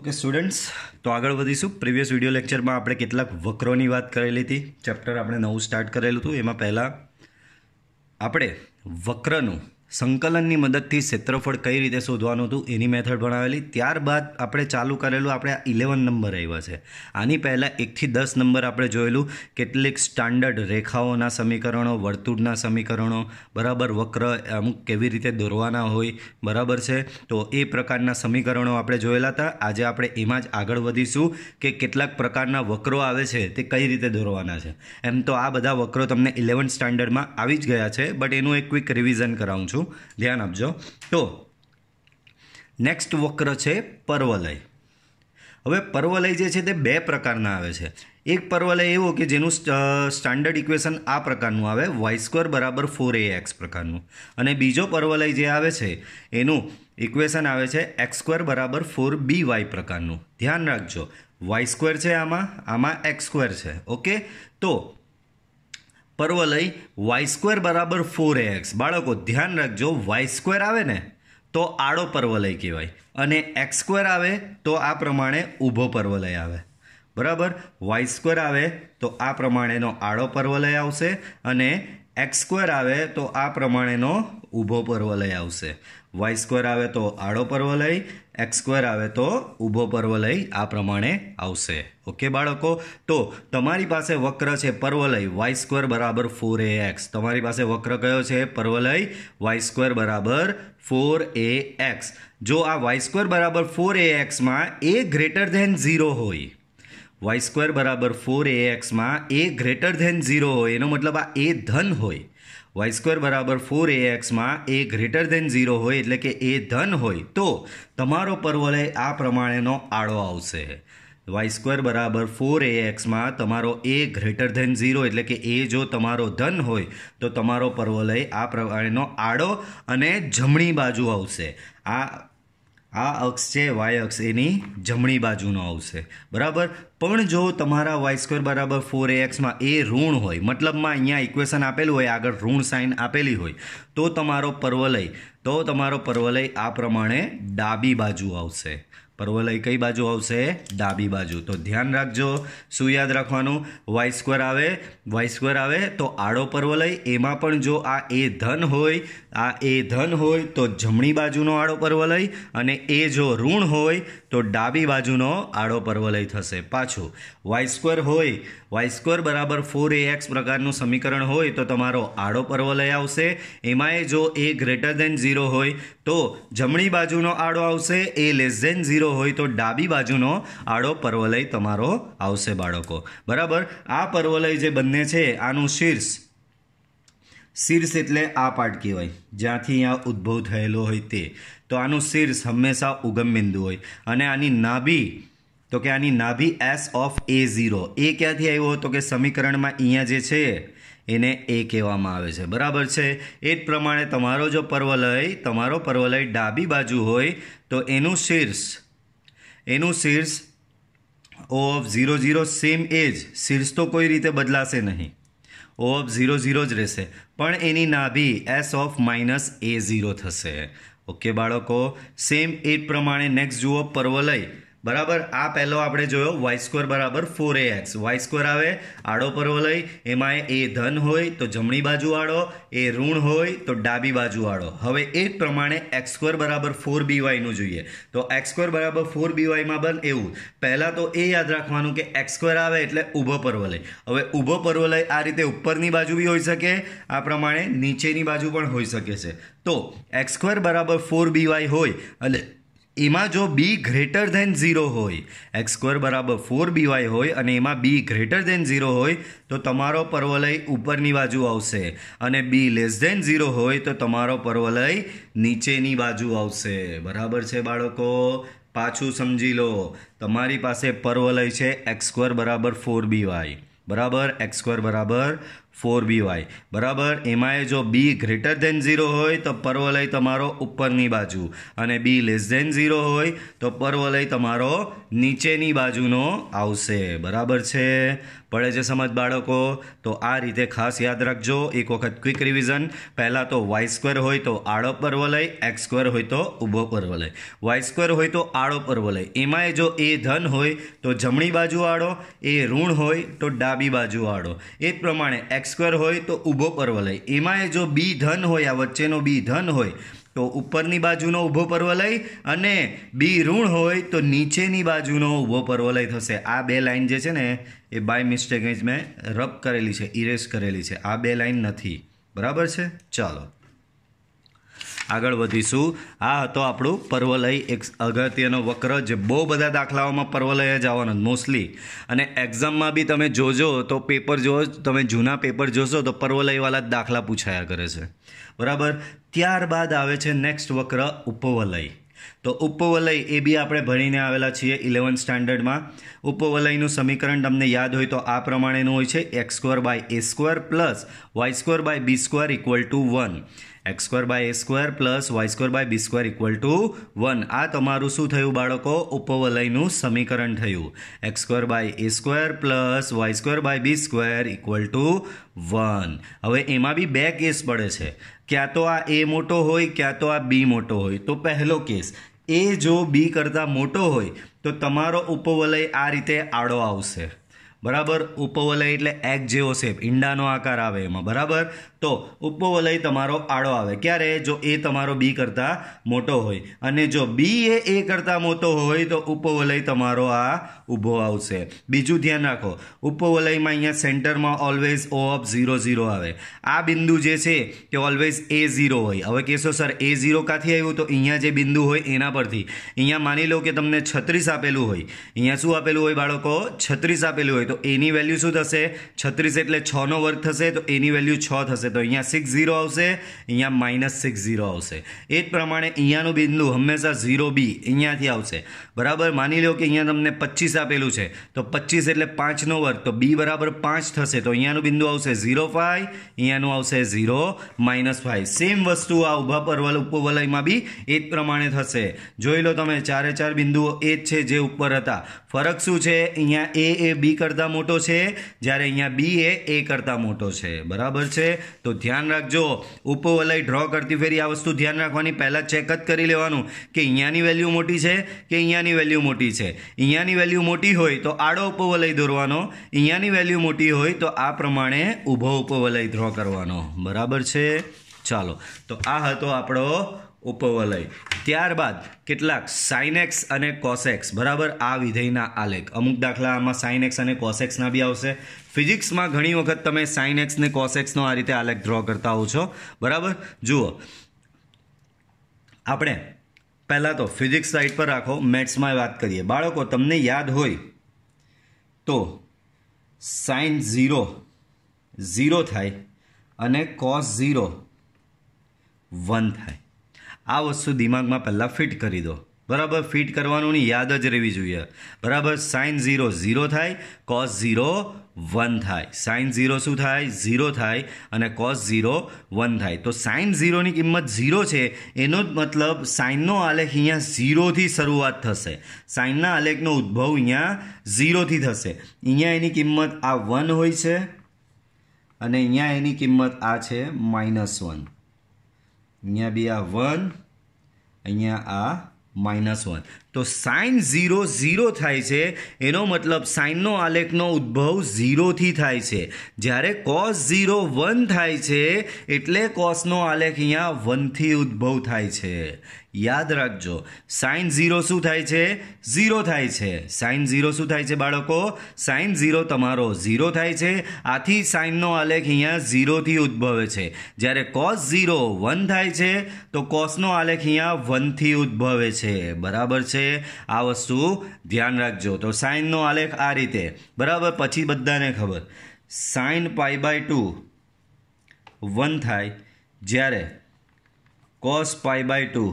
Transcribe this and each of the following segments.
okay students તો આગળ વધીશું પ્રીવિયસ વિડીયો લેક્ચરમાં આપણે કેટલાક વક્રોની વાત કરેલી હતી ચેપ્ટર આપણે નવું સ્ટાર્ટ કરેલું હતું એમાં પહેલાં આપણે વક્રનું સંકલનની મદદથી ક્ષેત્રફળ કઈ રીતે શોધવાનું હતું એની મેથડ ભણાવેલી ત્યારબાદ આપણે ચાલુ કરેલું આપણે ઇલેવન નંબર આવ્યા છે આની પહેલાં એકથી દસ નંબર આપણે જોયેલું કેટલીક સ્ટાન્ડર્ડ રેખાઓના સમીકરણો વર્તુળના સમીકરણો બરાબર વક્ર અમુક કેવી રીતે દોરવાના હોય બરાબર છે તો એ પ્રકારના સમીકરણો આપણે જોયેલા હતા આજે આપણે એમાં જ આગળ વધીશું કે કેટલાક પ્રકારના વક્રો આવે છે તે કઈ રીતે દોરવાના છે એમ તો આ બધા વક્રો તમને ઇલેવન સ્ટાન્ડર્ડમાં આવી જ ગયા છે બટ એનું એક ક્વિક રિવિઝન કરાવું છું ધ્યાન આપજો તો નેક્સ્ટ વક્ર છે પર્વલય હવે પર્વલય જે છે તે બે પ્રકારના આવે છે એક પર્વલય એવો કે જેનું સ્ટાન્ડર્ડ ઇક્વેશન આ પ્રકારનું આવે વાય સ્ક્વેર બરાબર ફોર એ એક્સ પ્રકારનું અને બીજો પર્વલય જે આવે છે એનું ઇક્વેશન આવે છે એક્સ સ્ક્વેર બરાબર ફોર બી વાય પ્રકારનું ધ્યાન રાખજો વાય સ્ક્વેર છે આમાં આમાં એક્સ સ્ક્વેર છે ઓકે તો પર્વલય વાય સ્ક્વેર બરાબર ફોર એક્સ બાળકો ધ્યાન રાખજો વાય સ્ક્વેર આવે ને તો આડો પર્વલય કહેવાય અને એક્સ સ્ક્વેર આવે તો આ પ્રમાણે ઊભો પર્વલય આવે બરાબર વાય સ્ક્વેર આવે તો આ પ્રમાણેનો આડો પર્વલય આવશે અને એક્સ સ્ક્વેર આવે તો આ પ્રમાણેનો ઊભો પર્વલય આવશે વાય સ્ક્વેર આવે તો આડો પર્વલય એક્સ સ્ક્વેર આવે તો ઊભો પર્વલય આ પ્રમાણે આવશે ઓકે બાળકો તો તમારી પાસે વક્ર છે પર્વલય વાય સ્ક્વેર બરાબર ફોર એ એક્સ તમારી પાસે વક્ર કયો છે પર્વલય વાય સ્ક્વેર બરાબર ફોર એ એક્સ જો આ વાય સ્ક્વેર બરાબર ફોર એ એક્સમાં એ ગ્રેટર ધેન ઝીરો હોય વાય સ્ક્વેર બરાબર ફોર એ એક્સમાં એ ગ્રેટર ધેન ઝીરો હોય એનો મતલબ આ એ ધન હોય વાય સ્ક્વેર બરાબર ફોર એ એક્સમાં એ ગ્રેટર ધેન ઝીરો હોય એટલે કે એ ધન હોય તો તમારો પરવલય આ પ્રમાણેનો આડો આવશે વાય સ્ક્વેર બરાબર ફોર એ એક્સમાં તમારો એ ગ્રેટર ધેન ઝીરો એટલે કે એ જો તમારો ધન હોય તો તમારો પર્વલય આ પ્રમાણેનો આડો અને જમણી બાજુ આવશે આ આ અક્ષ છે વાય અક્ષ એની જમણી બાજુનો આવશે બરાબર પણ જો તમારા વાય સ્ક્વેર બરાબર ફોર એ એક્સમાં એ ઋણ હોય મતલબમાં અહીંયા ઇક્વેશન આપેલું હોય આગળ ઋણ સાઇન આપેલી હોય તો તમારો પર્વલય તો તમારો પર્વલય આ પ્રમાણે ડાબી બાજુ આવશે પર્વલય કઈ બાજુ આવશે ડાબી બાજુ તો ધ્યાન રાખજો શું યાદ રાખવાનું વાય સ્ક્વેર આવે વાય સ્ક્વેર આવે તો આડો પર્વલય એમાં પણ જો આ એ ધન હોય આ એ ધન હોય તો જમણી બાજુનો આડો પર્વલય અને એ જો ઋણ હોય તો ડાબી બાજુનો આડો પરવલય થશે પાછું વાય સ્ક્વેર હોય વાય સ્ક્વેર બરાબર ફોર એ એક્સ પ્રકારનું સમીકરણ હોય તો તમારો આડો પરવલય આવશે એમાંય જો એ ગ્રેટર દેન ઝીરો હોય તો જમણી બાજુનો આડો આવશે એ લેસ દેન ઝીરો હોય તો ડાબી બાજુનો આડો પરવલય તમારો આવશે બાળકો બરાબર આ પરવલય જે બંને છે આનું શીર્ષ શીર્ષ એટલે આ પાર્ટ કહેવાય જ્યાંથી આ ઉદ્ભવ થયેલો હોય તે તો આનું શીર્ષ હંમેશા ઉગમ બિંદુ હોય અને આની નાભી તો કે આની નાભી S of A zero A ક્યાંથી આવ્યો તો કે સમીકરણમાં અહીંયા જે છે એને એ કહેવામાં આવે છે બરાબર છે એ જ પ્રમાણે તમારો જો પર્વલય તમારો પર્વલય ડાબી બાજુ હોય તો એનું શીર્ષ એનું શીર્ષ O of zero zero same એજ શીર્ષ તો કોઈ રીતે બદલાશે નહીં ઓ ઓફ ઝીરો ઝીરો જ રહેશે પણ એની નાભી S of minus A zero થશે ઓકે બાળકો સેમ એ પ્રમાણે નેક્સ્ટ જુઓ પર્વલય બરાબર આ પહેલો આપણે જોયો વાય સ્ક્વેર બરાબર four A X Y square આવે આડો પરવલય એમાં એ ધન હોય તો જમણી બાજુ આડો એ ઋણ હોય તો ડાબી બાજુ આડો હવે એ જ પ્રમાણે એક્સ સ્ક્વેર બરાબર ફોર બીવાયનું જોઈએ તો એક્સ સ્ક્વેર બરાબર ફોર બીવાયમાં પણ એવું પહેલાં તો એ યાદ રાખવાનું કે એક્સ સ્ક્વેર આવે એટલે ઊભો પરવલય હવે ઊભો પરવલય આ રીતે ઉપરની બાજુ બી હોઈ શકે આ પ્રમાણે નીચેની બાજુ પણ હોઈ શકે છે તો એક્સ સ્ક્વેર બરાબર ફોર બીવાય હોય અને એમાં જો બી ગ્રેટર ધેન ઝીરો હોય એક્સ સ્ક્વેર બરાબર ફોર બી વાય હોય અને એમાં બી ગ્રેટર ધેન ઝીરો હોય તો તમારો પર્વલય ઉપરની બાજુ આવશે અને બી લેસ ધેન ઝીરો હોય તો તમારો પર્વલય નીચેની બાજુ આવશે બરાબર છે બાળકો પાછું સમજી લો તમારી પાસે પર્વલય છે એક્સ સ્ક્વેર બરાબર ફોર બી વાય બરાબર એક્સ સ્ક્વેર બરાબર ફોર બી વાય બરાબર એમાંય જો બી ગ્રેટર ધેન ઝીરો હોય તો પર્વલય તમારો ઉપરની બાજુ અને બી લેસ ધેન ઝીરો હોય તો પર્વલય તમારો નીચેની બાજુનો આવશે બરાબર છે પડે છે સમજ બાળકો તો આ રીતે ખાસ યાદ રાખજો એક વખત ક્વિક રિવિઝન પહેલાં તો વાય સ્ક્વેર હોય તો આડો પરવલય એક્સ સ્ક્વેર હોય તો ઊભો પરવલય વાય સ્ક્વેર હોય તો આડો પરવલય એમાંય જો એ ધન હોય તો જમણી બાજુ આડો એ ઋણ હોય તો ડાબી બાજુ આડો એ જ પ્રમાણે એક્સ એક્સ સ્ક્વેર હોય તો ઊભો પર્વલય એમાંય જો બી ધન હોય આ વચ્ચેનો બી ધન હોય તો ઉપરની બાજુનો ઊભો પર્વલય અને બી ઋણ હોય તો નીચેની બાજુનો ઊભો પર્વલય થશે આ બે લાઇન જે છે ને એ બાય મિસ્ટેક મેં રબ કરેલી છે ઇરેઝ કરેલી છે આ બે લાઇન નથી બરાબર છે ચાલો આગળ વધીશું આ હતો આપણું પર્વલય એક અગત્યનો વક્ર જે બહુ બધા દાખલાઓમાં પર્વલય જ આવવાનો મોસ્ટલી અને એક્ઝામમાં બી તમે જોજો તો પેપર જો તમે જૂના પેપર જોશો તો પર્વલયવાળા જ દાખલા પૂછાયા કરે છે બરાબર ત્યારબાદ આવે છે નેક્સ્ટ વક્ર ઉપવલય તો ઉપવલય એ બી આપણે ભણીને આવેલા છીએ ઇલેવન સ્ટાન્ડર્ડમાં ઉપવલયનું સમીકરણ તમને યાદ હોય તો આ પ્રમાણેનું હોય છે X square by A square plus Y square by B square equal to one X square by A square plus Y square by B square equal to one આ તમારું શું થયું બાળકો ઉપવલયનું સમીકરણ થયું X square by A square plus Y square by B square equal to one હવે એમાં બી બે કેસ પડે છે ક્યાં તો આ એ મોટો હોય ક્યાં તો આ બી મોટો હોય તો પહેલો કેસ એ જો બી કરતાં મોટો હોય તો તમારો ઉપવલય આ રીતે આડો આવશે બરાબર ઉપવલય એટલે એગ જેવો શેપ ઈંડાનો આકાર આવે એમાં બરાબર તો ઉપવલય તમારો આડો આવે ક્યારે જો એ તમારો બી કરતાં મોટો હોય અને જો બી એ એ કરતાં મોટો હોય તો ઉપવલય તમારો આ ઊભો આવશે બીજું ધ્યાન રાખો ઉપવલયમાં અહીંયા સેન્ટરમાં always O of zero zero આવે આ બિંદુ જે છે તે ઓલવેઝ એ ઝીરો હોય હવે કહેશો સર એ ઝીરો કાંથી આવ્યું તો અહીંયા જે બિંદુ હોય એના પરથી અહીંયા માની લો કે તમને છત્રીસ આપેલું હોય અહીંયા શું આપેલું હોય બાળકો છત્રીસ આપેલું હોય તો તો એની વેલ્યુ શું થશે છત્રીસ એટલે છનો વર્ગ થશે તો એની વેલ્યુ છ થશે તો અહીંયા સિક્સ ઝીરો આવશે અહીંયા માઇનસ સિક્સ ઝીરો આવશે એ જ પ્રમાણે અહીંયાનું બિંદુ હંમેશા ઝીરો બી અહીંયાથી આવશે બરાબર માની લો કે અહીંયા તમને પચીસ આપેલું છે તો પચીસ એટલે પાંચનો વર્ગ તો બી બરાબર પાંચ થશે તો અહીંયાનું બિંદુ આવશે ઝીરો ફાઈવ અહીંયાનું આવશે ઝીરો માઇનસ ફાઈવ સેમ વસ્તુ આ ઊભા પરવલ ઉપવલયમાં બી એ જ પ્રમાણે થશે જોઈ લો તમે ચારે ચાર બિંદુઓ એ જ છે જે ઉપર હતા ફરક શું છે અહીંયા એ એ બી કરતા કરતાં મોટો છે જ્યારે અહીંયા બી એ એ કરતાં મોટો છે બરાબર છે તો ધ્યાન રાખજો ઉપવલય ડ્રો કરતી ફેરી આ વસ્તુ ધ્યાન રાખવાની પહેલાં ચેક જ કરી લેવાનું કે અહીંયાની વેલ્યુ મોટી છે કે અહીંયાની વેલ્યુ મોટી છે અહીંયાની વેલ્યુ મોટી હોય તો આડો ઉપવલય દોરવાનો અહીંયાની વેલ્યુ મોટી હોય તો આ પ્રમાણે ઊભો ઉપવલય ડ્રો કરવાનો બરાબર છે ચાલો તો આ હતો આપણો ઉપવલય ત્યારબાદ કેટલાક સાઇનેક્સ અને કોસેક્સ બરાબર આ વિધેયના આલેખ અમુક દાખલા દાખલામાં સાઇનેક્સ અને કોસેક્સના બી આવશે ફિઝિક્સમાં ઘણી વખત તમે સાઇનેક્સ ને કોસેક્સનો આ રીતે આલેખ ડ્રો કરતા હો છો બરાબર જુઓ આપણે પહેલાં તો ફિઝિક્સ સાઇડ પર રાખો મેથ્સમાં વાત કરીએ બાળકો તમને યાદ હોય તો સાઇન ઝીરો ઝીરો થાય અને કોસ ઝીરો વન થાય આ વસ્તુ દિમાગમાં પહેલાં ફિટ કરી દો બરાબર ફિટ કરવાનું યાદ જ રહેવી જોઈએ બરાબર સાઇન ઝીરો ઝીરો થાય કોસ ઝીરો વન થાય સાઇન ઝીરો શું થાય ઝીરો થાય અને કોસ ઝીરો વન થાય તો સાઇન ઝીરોની કિંમત ઝીરો છે એનો જ મતલબ સાઇનનો આલેખ અહીંયા ઝીરોથી શરૂઆત થશે સાઇનના આલેખનો ઉદ્ભવ અહીંયા ઝીરોથી થશે અહીંયા એની કિંમત આ વન હોય છે અને અહીંયા એની કિંમત આ છે માઇનસ વન અહીંયા બે આ વન અહીંયા આ માઇનસ વન તો સાઇન ઝીરો ઝીરો થાય છે એનો મતલબ સાઇનનો આલેખનો ઉદ્ભવ ઝીરોથી થાય છે જ્યારે કોસ ઝીરો વન થાય છે એટલે કોસનો આલેખ અહીંયા વનથી ઉદ્ભવ થાય છે યાદ રાખજો સાઇન ઝીરો શું થાય છે ઝીરો થાય છે સાઇન ઝીરો શું થાય છે બાળકો સાઇન ઝીરો તમારો ઝીરો થાય છે આથી સાઇનનો આલેખ અહીંયા ઝીરોથી ઉદ્ભવે છે જ્યારે કોસ ઝીરો વન થાય છે તો કોસનો આલેખ અહીંયા વનથી ઉદ્ભવે છે બરાબર છે આ વસ્તુ ધ્યાન રાખજો તો સાઇનનો આલેખ આ રીતે બરાબર પછી બધાને ખબર sine pi by two one થાય જ્યારે cos pi by two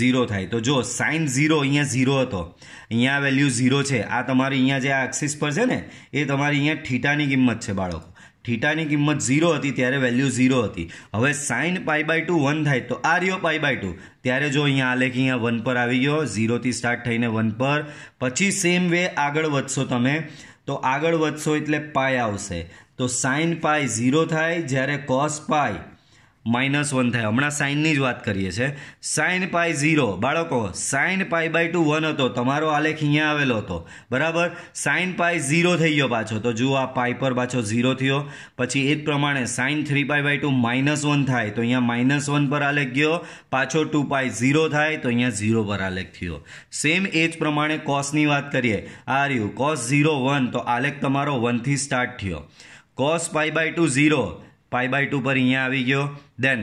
zero થાય તો જો સાઇન ઝીરો અહીંયા ઝીરો હતો અહીંયા વેલ્યુ ઝીરો છે આ તમારી અહીંયા જે આ એક્સિસ પર છે ને એ તમારી અહીંયા ઠીટાની કિંમત છે બાળકો થીટાની કિંમત ઝીરો હતી ત્યારે વેલ્યુ ઝીરો હતી હવે sine pi by two one થાય તો આ રહ્યો પાઈ બાય ટુ ત્યારે જો અહીંયા આલેખ અહીંયા વન પર આવી ગયો ઝીરોથી સ્ટાર્ટ થઈને વન પર પછી સેમ વે આગળ વધશો તમે તો આગળ વધશો એટલે પાય આવશે તો સાઇન પાય ઝીરો થાય જ્યારે કોસ પાય માઇનસ વન થાય હમણાં સાઇનની જ વાત કરીએ છીએ સાઇન પાય ઝીરો બાળકો sine pi by two one હતો તમારો આલેખ અહીંયા આવેલો હતો બરાબર સાઇન પાય ઝીરો થઈ ગયો પાછો તો જુઓ આ પાય પર પાછો ઝીરો થયો પછી એ જ પ્રમાણે sine three pi by two minus one થાય તો અહીંયા માઇનસ વન પર આલેખ ગયો પાછો ટુ પાય ઝીરો થાય તો અહીંયા ઝીરો પર આલેખ થયો સેમ એ જ પ્રમાણે કોસની વાત કરીએ આ રહ્યું કોસ ઝીરો વન તો આલેખ તમારો વનથી સ્ટાર્ટ થયો cos pi by two zero pi by two પર અહીંયા આવી ગયો then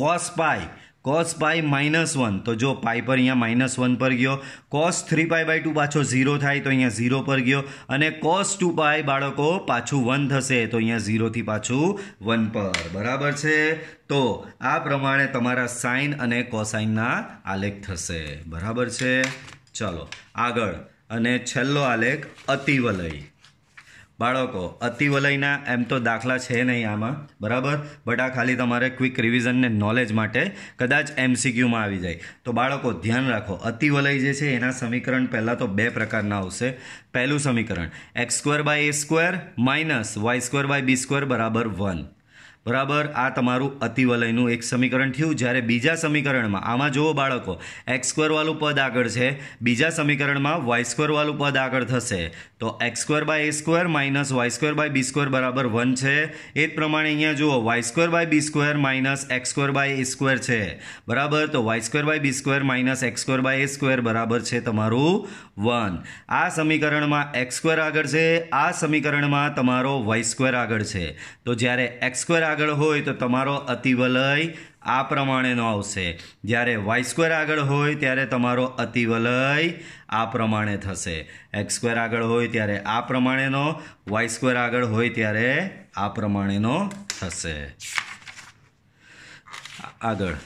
cos pi cos pi minus one તો જો પાઈ પર અહીંયા માઇનસ વન પર ગયો cos three pi by two પાછો ઝીરો થાય તો અહીંયા ઝીરો પર ગયો અને કોસ ટુ પાઈ બાળકો પાછું વન થશે તો અહીંયા ઝીરોથી પાછું વન પર બરાબર છે તો આ પ્રમાણે તમારા સાઇન અને કોસાઇનના આલેખ થશે બરાબર છે ચલો આગળ અને છેલ્લો આલેખ અતિવલય બાળકો અતિવલયના એમ તો દાખલા છે નહીં આમાં બરાબર બટ આ ખાલી તમારે ક્વિક રિવિઝનને નોલેજ માટે કદાચ એમસીક્યુમાં આવી જાય તો બાળકો ધ્યાન રાખો અતિવલય જે છે એના સમીકરણ પહેલાં તો બે પ્રકારના આવશે પહેલું સમીકરણ X square by A square minus Y square by B square બરાબર વન બરાબર આ તમારું અતિવલયનું એક સમીકરણ થયું જ્યારે બીજા સમીકરણમાં આમાં જુઓ બાળકો એક્સ સ્ક્વેરવાળું પદ આગળ છે બીજા સમીકરણમાં વાય સ્ક્વેરવાળું પદ આગળ થશે તો x square by A square minus Y square by B square બરાબર વન છે એ જ પ્રમાણે અહીંયા જુઓ Y square by B square minus x square by A square છે બરાબર તો Y square by B square minus x square by A square બરાબર છે તમારું વન આ સમીકરણમાં એક્સ સ્ક્વેર આગળ છે આ સમીકરણમાં તમારો વાય સ્ક્વેર આગળ છે તો જ્યારે એક્સ સ્ક્વેર આગળ હોય તો તમારો અતિવલય આ પ્રમાણેનો આવશે જ્યારે વાય સ્ક્વેર આગળ હોય ત્યારે તમારો અતિવલય આ પ્રમાણે થશે એક્સ સ્ક્વેર આગળ હોય ત્યારે આ પ્રમાણેનો વાય સ્ક્વેર આગળ હોય ત્યારે આ પ્રમાણેનો થશે આગળ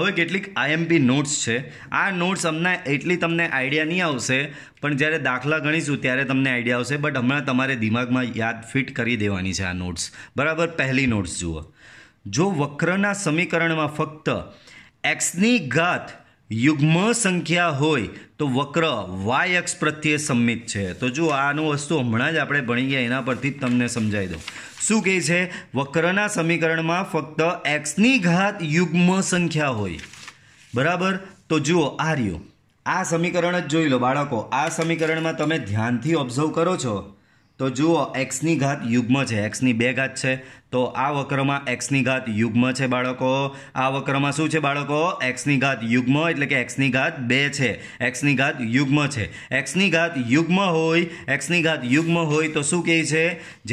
હવે કેટલીક આઈએમપી નોટ્સ છે આ નોટ્સ અમને એટલી તમને આઈડિયા નહીં આવશે પણ જ્યારે દાખલા ગણીશું ત્યારે તમને આઈડિયા આવશે બટ હમણાં તમારે દિમાગમાં યાદ ફિટ કરી દેવાની છે આ નોટ્સ બરાબર પહેલી નોટ્સ જુઓ જો વક્રના સમીકરણમાં ફક્ત એક્સની ઘાત યુગ્મ સંખ્યા હોય તો વક્ર વાય એક્સ પ્રત્યે સંમિત છે તો જો આનું વસ્તુ હમણાં જ આપણે ભણી ગયા એના પરથી જ તમને સમજાવી દઉં શું કહે છે વક્રના સમીકરણમાં ફક્ત એક્સની ઘાત યુગ્મ સંખ્યા હોય બરાબર તો જુઓ આ રહ્યું આ સમીકરણ જ જોઈ લો બાળકો આ સમીકરણમાં તમે ધ્યાનથી ઓબ્ઝર્વ કરો છો તો જુઓ એક્સની ઘાત યુગ્મ છે એક્સની બે ઘાત છે તો આ વક્રમાં એક્સની ઘાત યુગ્મ છે બાળકો આ વક્રમાં શું છે બાળકો એક્સની ઘાત યુગ્મ એટલે કે એક્સની ઘાત બે છે એક્સની ઘાત યુગ્મ છે એક્સની ઘાત યુગ્મ હોય એક્સની ઘાત યુગ્મ હોય તો શું કહે છે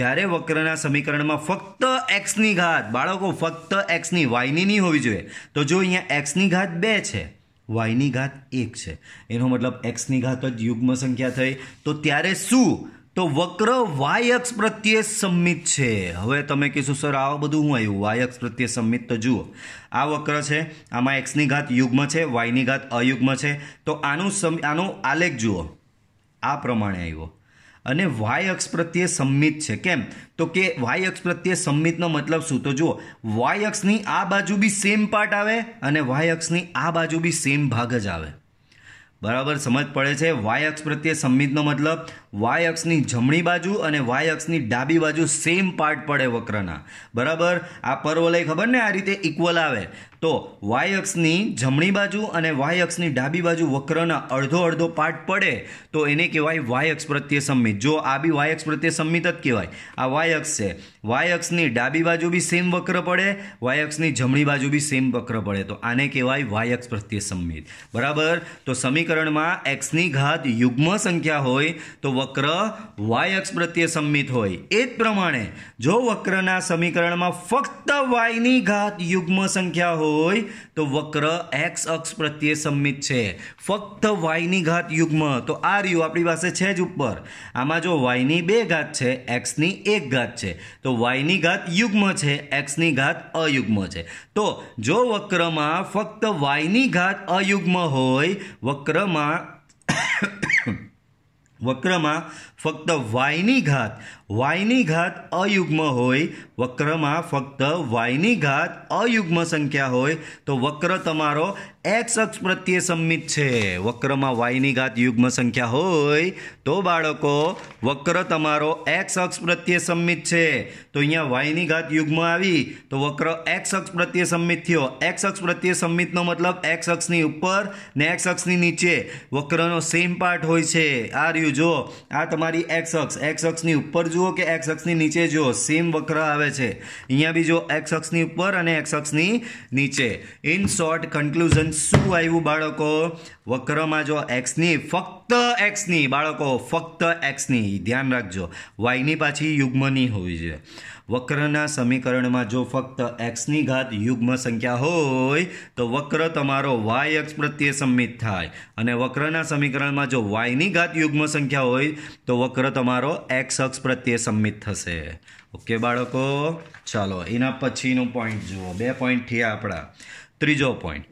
જ્યારે વક્રના સમીકરણમાં ફક્ત એક્સની ઘાત બાળકો ફક્ત એક્સની વાયની નહીં હોવી જોઈએ તો જો અહીંયા એક્સની ઘાત બે છે વાયની ઘાત એક છે એનો મતલબ એક્સની ઘાત જ યુગ્મ સંખ્યા થઈ તો ત્યારે શું તો વક્ર વાય અક્ષ પ્રત્યે સંમિત છે હવે તમે કહીશું સર આ બધું હું આવ્યું વાય અક્ષ પ્રત્યે સંમિત તો જુઓ આ વક્ર છે આમાં એક્સની ઘાત યુગ્મ છે વાયની ઘાત અયુગ્મ છે તો આનું સમ આનો આલેખ જુઓ આ પ્રમાણે આવ્યો અને વાય અક્ષ પ્રત્યે સંમિત છે કેમ તો કે વાય અક્ષ પ્રત્યે સંમિતનો મતલબ શું તો જુઓ વાય અક્ષની આ બાજુ બી સેમ પાર્ટ આવે અને વાય અક્ષની આ બાજુ બી સેમ ભાગ જ આવે બરાબર સમજ પડે છે વાય અક્ષ પ્રત્યે સંમિતનો મતલબ વાય અક્ષની જમણી બાજુ અને વાય અક્ષની ડાબી બાજુ સેમ પાર્ટ પડે વક્રના બરાબર આ પર્વલય ખબર ને આ રીતે ઇક્વલ આવે તો વાય અક્ષની જમણી બાજુ અને વાય અક્ષની ડાબી બાજુ વક્રના અડધો અડધો પાર્ટ પડે તો એને કહેવાય વાય અક્ષ પ્રત્યે સંમિત જો આ બી વાય અક્ષ પ્રત્યે સંમિત જ કહેવાય આ વાય અક્ષ છે વાય અક્ષની ડાબી બાજુ બી સેમ વક્ર પડે વાય અક્ષની જમણી બાજુ બી સેમ વક્ર પડે તો આને કહેવાય વાય અક્ષ પ્રત્યે સંમિત બરાબર તો સમીકરણમાં એક્સની ઘાત યુગ્મ સંખ્યા હોય તો વક્ર વાય અક્ષ પ્રત્યે સંમિત હોય એ જ પ્રમાણે જો વક્રના સમીકરણમાં ફક્ત વાયની ઘાત યુગ્મ સંખ્યા હોય હોય તો વક્ર એક્સ અક્ષ પ્રત્યે સંમિત છે ફક્ત વાયની ઘાત યુગ્મ તો આ રહ્યું આપણી પાસે છે જ ઉપર આમાં જો વાયની બે ઘાત છે એક્સની એક ઘાત છે તો વાયની ઘાત યુગ્મ છે એક્સની ઘાત અયુગ્મ છે તો જો વક્રમાં ફક્ત વાયની ઘાત અયુગ્મ હોય વક્રમાં વક્રમાં ફક્ત વાયની ઘાત વાયની ઘાત અયુગ્મ હોય વક્રમાં ફક્ત વાયની ઘાત અયુગ્મ સંખ્યા હોય તો વક્ર તમારો એક્સ અક્ષ પ્રત્યે સંમિત છે વક્રમાં વાયની ઘાત યુગ્મ સંખ્યા હોય તો બાળકો વક્ર તમારો એક્સ અક્ષ પ્રત્યે સંમિત છે તો અહીંયા વાયની ઘાત યુગ્મ આવી તો વક્ર એક્સ અક્ષ પ્રત્યે સંમિત થયો એક્સ અક્ષ પ્રત્યે સંમિતનો મતલબ એક્સ અક્ષની ઉપર ને એક્સ અક્ષની નીચે વક્રનો સેમ પાર્ટ હોય છે આ રહ્યું જો આ તમારી એક્સ અક્ષ એક્સ અક્ષની ઉપર જો જુઓ કે એક્સ અક્ષની નીચે જુઓ સેમ વક્ર આવે છે અહીંયા બી જુઓ એક્સ અક્ષની ઉપર અને એક્સ અક્ષની નીચે ઇન શોર્ટ કન્ક્લુઝન શું આવ્યું બાળકો વક્રમાં જો એક્સની ફક્ત એક્સની બાળકો ફક્ત એક્સની ધ્યાન રાખજો વાયની પાછી યુગ્મની હોવી જોઈએ વક્રના સમીકરણમાં જો ફક્ત એક્સની ઘાત યુગ્મ સંખ્યા હોય તો વક્ર તમારો વાય એક્સ પ્રત્યે સંમિત થાય અને વક્રના સમીકરણમાં જો વાયની ઘાત યુગ્મ સંખ્યા હોય તો વક્ર તમારો એક્સ અક્ષ પ્રત્યે સંમિત થશે ઓકે બાળકો ચાલો એના પછીનું પોઈન્ટ જુઓ બે પોઈન્ટ થયા આપણા ત્રીજો પોઈન્ટ